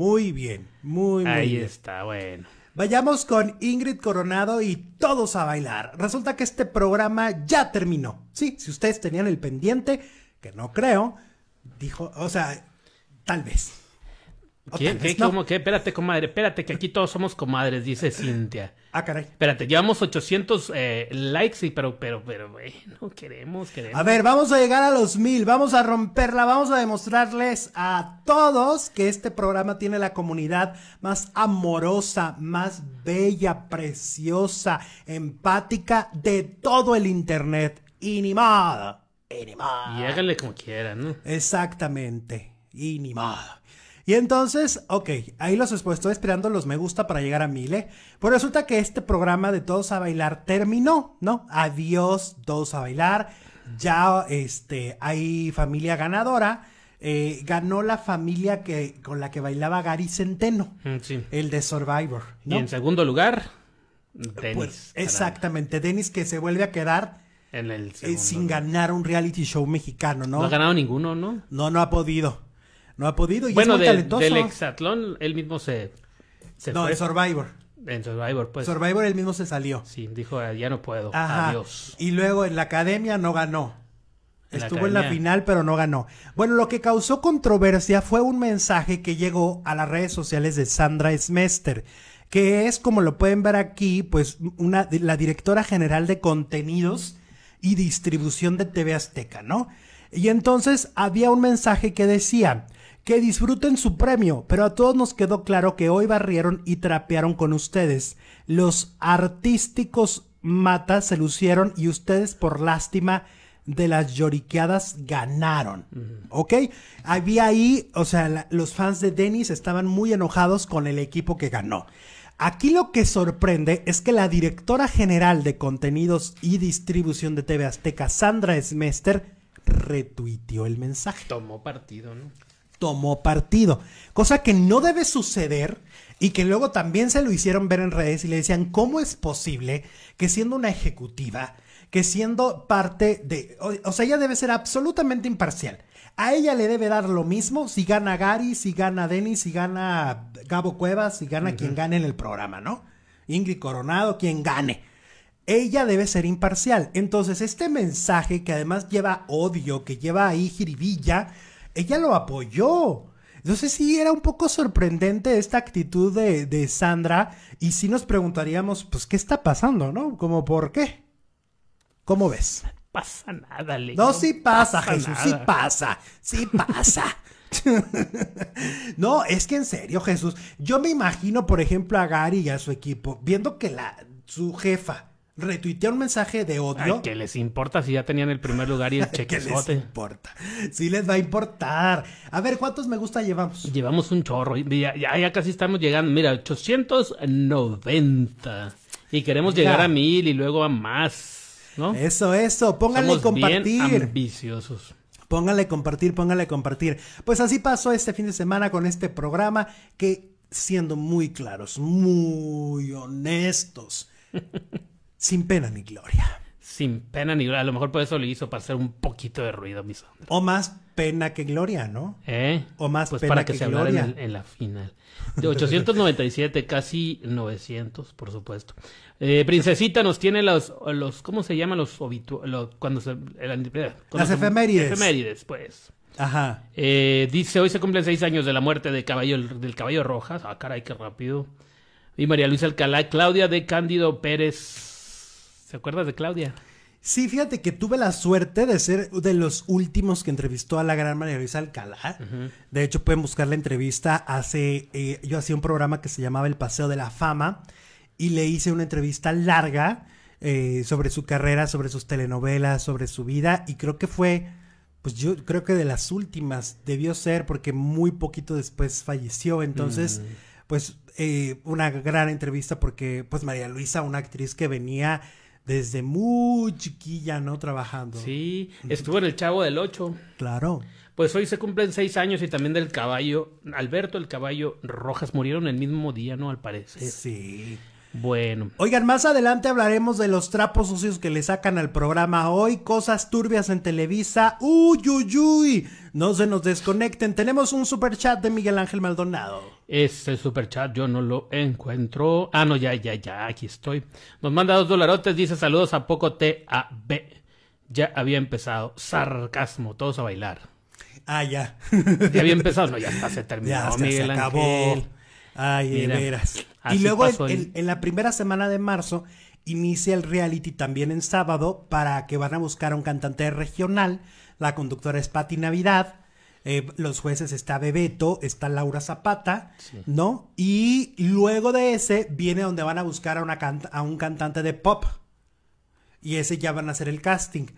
Muy bien, muy, bien. Ahí está, bueno. Vayamos con Ingrid Coronado y todos a bailar. Resulta que este programa ya terminó. Sí, si ustedes tenían el pendiente, que no creo, dijo, o sea, tal vez. ¿Qué? ¿Qué? ¿Cómo, ¿Qué? Espérate, comadre. Espérate, que aquí todos somos comadres, dice Cintia. Ah, caray. Espérate, llevamos 800 eh, likes, y, pero, pero, pero, no queremos, queremos. A ver, vamos a llegar a los mil, vamos a romperla, vamos a demostrarles a todos que este programa tiene la comunidad más amorosa, más bella, preciosa, empática de todo el internet. Inimada. Inimada. Y háganle como quieran, ¿no? Exactamente. Inimada. Y entonces, ok, ahí los estoy esperando los me gusta para llegar a mil, ¿eh? Pues resulta que este programa de Todos a Bailar terminó, ¿no? Adiós, Todos a Bailar. Ya este, hay familia ganadora. Eh, ganó la familia que, con la que bailaba Gary Centeno, mm, el de Survivor. Y en segundo lugar, Dennis. Pues, exactamente, Dennis que se vuelve a quedar en el eh, sin ganar un reality show mexicano, ¿no? No ha ganado ninguno, ¿no? No, no ha podido. No ha podido y bueno, es muy talentoso. del exatlón él mismo se, se No, en Survivor. En Survivor, pues. Survivor él mismo se salió. Sí, dijo, ah, ya no puedo. Adiós. Y luego en la academia no ganó. Estuvo en la final, pero no ganó. Bueno, lo que causó controversia fue un mensaje que llegó a las redes sociales de Sandra Smester, que es, como lo pueden ver aquí, pues una, la directora general de contenidos y distribución de TV Azteca, ¿no? Y entonces había un mensaje que decía, que disfruten su premio, pero a todos nos quedó claro que hoy barrieron y trapearon con ustedes. Los artísticos matas se lucieron y ustedes por lástima de las lloriqueadas ganaron. ¿Ok? Había ahí, o sea, los fans de Dennis estaban muy enojados con el equipo que ganó. Aquí lo que sorprende es que la directora general de contenidos y distribución de TV Azteca, Sandra Smester, retuiteó el mensaje. Tomó partido, ¿no? Tomó partido. Cosa que no debe suceder y que luego también se lo hicieron ver en redes y le decían, ¿cómo es posible que siendo una ejecutiva, que siendo parte de... O, sea, ella debe ser absolutamente imparcial. A ella le debe dar lo mismo si gana Gary, si gana Denis, si gana Gabo Cuevas, si gana quien gane en el programa, ¿no? Ingrid Coronado, quien gane ella debe ser imparcial. Entonces, este mensaje que además lleva odio, que lleva ahí jiribilla, ella lo apoyó. Entonces sí era un poco sorprendente esta actitud de, de Sandra y sí nos preguntaríamos, pues, ¿qué está pasando, no? Como, ¿por qué? ¿Cómo ves? Pasa nada, No, sí pasa, Jesús, sí pasa, sí pasa. no, es que en serio, Jesús, yo me imagino, por ejemplo, a Gary y a su equipo, viendo que la, su jefa retuitea un mensaje de odio. Que ¿Qué les importa si ya tenían el primer lugar y el cheque ¿Qué les importa? Sí les va a importar. A ver, ¿cuántos me gusta llevamos? Llevamos un chorro. Ya, casi estamos llegando. Mira, 890. Y queremos llegar a mil y luego a más. ¿no? Eso, eso. Pónganle compartir. ambiciosos. Pónganle compartir, pónganle compartir. Pues así pasó este fin de semana con este programa que, siendo muy claros, muy honestos. Sin pena ni gloria. Sin pena ni gloria. A lo mejor por eso lo hizo, para hacer un poquito de ruido, O más pena que gloria, ¿no? ¿Eh? O más pues pena para que, se gloria. En, la final. De 897, casi 900, por supuesto. Eh, princesita nos tiene los, los ¿cómo se llaman los Cuando se... Eh, Las efemérides. pues. Ajá. dice, hoy se cumplen seis años de la muerte de caballo, del caballo Rojas. Ah, caray, qué rápido. Y María Luisa Alcalá, Claudia de Cándido Pérez ¿Se acuerdas de Claudia? Sí, fíjate que tuve la suerte de ser de los últimos que entrevistó a la gran María Luisa Alcalá. De hecho, pueden buscar la entrevista. Hace, eh, yo hacía un programa que se llamaba El Paseo de la Fama y le hice una entrevista larga eh, sobre su carrera, sobre sus telenovelas, sobre su vida y creo que fue, pues yo creo que de las últimas debió ser porque muy poquito después falleció. Entonces, mm. pues eh, una gran entrevista porque pues María Luisa, una actriz que venía desde muy chiquilla, ¿no? Trabajando. Sí, estuvo en el Chavo del Ocho. Claro. Pues hoy se cumplen seis años y también del caballo, Alberto el caballo Rojas, murieron el mismo día, ¿no? Al parecer. Sí. Bueno. Oigan, más adelante hablaremos de los trapos sucios que le sacan al programa hoy, cosas turbias en Televisa. Uy, uy, uy. No se nos desconecten. Tenemos un super chat de Miguel Ángel Maldonado. Ese super chat yo no lo encuentro. Ah, no, ya, ya, ya, aquí estoy. Nos manda dos dolarotes, dice saludos a poco TAB. Ya había empezado. Sarcasmo, todos a bailar. Ah, ya. ya había empezado. No, ya está, se terminó, ya, se acabó. Ay, de veras. Y luego en, la primera semana de marzo inicia el reality también en sábado para que van a buscar a un cantante regional. La conductora es Patti Navidad. Eh, los jueces está Bebeto, está Laura Zapata, ¿no? Y luego de ese viene donde van a buscar a, a un cantante de pop. Y ese ya van a hacer el casting.